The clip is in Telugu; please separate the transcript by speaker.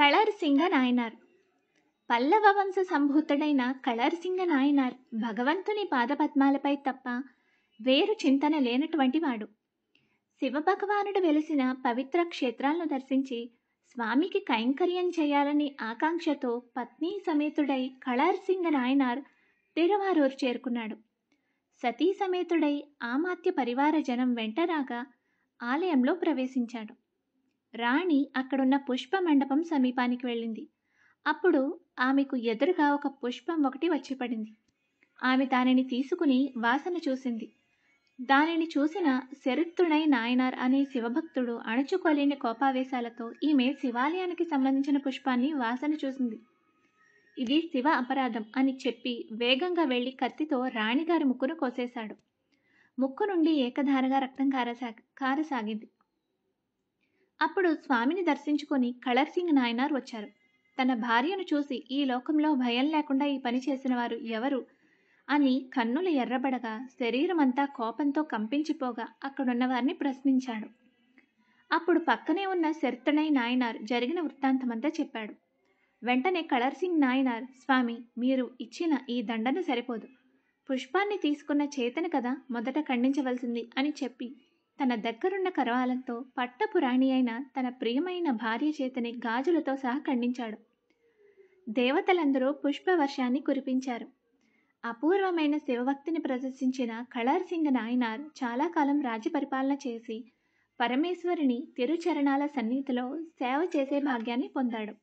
Speaker 1: ಕಳರ್ಸಿಂಗ నాయనార్ పల్లవ వంశ సంభూతుడైన కళర్సింగ నాయనార్ భగవంతుని పాదపద్మాలపై తప్ప వేరు చింతన లేనటువంటి వాడు శివభగవానుడు వెలిసిన పవిత్ర క్షేత్రాలను దర్శించి స్వామికి కైంకర్యం చేయాలని ఆకాంక్షతో పత్ని సమేతుడై కళార్సింగ నాయనార్ తిరువారూరు చేరుకున్నాడు సతీ సమేతుడై ఆమాత్య పరివార జనం వెంటరాగా ఆలయంలో ప్రవేశించాడు రాణి అక్కడున్న పుష్ప మండపం సమీపానికి వెళ్ళింది అప్పుడు ఆమెకు ఎదురుగా ఒక పుష్పం ఒకటి వచ్చి పడింది ఆమె దానిని తీసుకుని వాసన చూసింది దానిని చూసిన శరత్తుడై నాయనార్ అనే శివభక్తుడు అణచుకోలేని కోపావేశాలతో ఈమె శివాలయానికి సంబంధించిన పుష్పాన్ని వాసన చూసింది ఇది శివ అపరాధం అని చెప్పి వేగంగా వెళ్లి కత్తితో రాణిగారి ముక్కును కోసేశాడు ముక్కు నుండి ఏకధారగా రక్తం కారసా కారసాగింది అప్పుడు స్వామిని దర్శించుకొని కళర్సింగ్ సింగ్ నాయనార్ వచ్చారు తన భార్యను చూసి ఈ లోకంలో భయం లేకుండా ఈ పని చేసిన వారు ఎవరు అని కన్నులు ఎర్రబడగా శరీరమంతా కోపంతో కంపించిపోగా అక్కడున్న వారిని ప్రశ్నించాడు అప్పుడు పక్కనే ఉన్న శర్తనై నాయనార్ జరిగిన వృత్తాంతమంతా చెప్పాడు వెంటనే కళర్సింగ్ నాయనార్ స్వామి మీరు ఇచ్చిన ఈ దండన సరిపోదు పుష్పాన్ని తీసుకున్న చేతను కదా మొదట ఖండించవలసింది అని చెప్పి తన దగ్గరున్న కరవాలంతో పట్టపురాణి అయిన తన ప్రియమైన భార్య చేతిని గాజులతో సహా ఖండించాడు దేవతలందరూ పుష్పవర్షాన్ని కురిపించారు అపూర్వమైన శివభక్తిని ప్రదర్శించిన కళార్ సింగ్ నాయనార్ చాలా కాలం రాజ్య పరిపాలన చేసి పరమేశ్వరుని తిరుచరణాల సన్నిధిలో సేవ చేసే భాగ్యాన్ని పొందాడు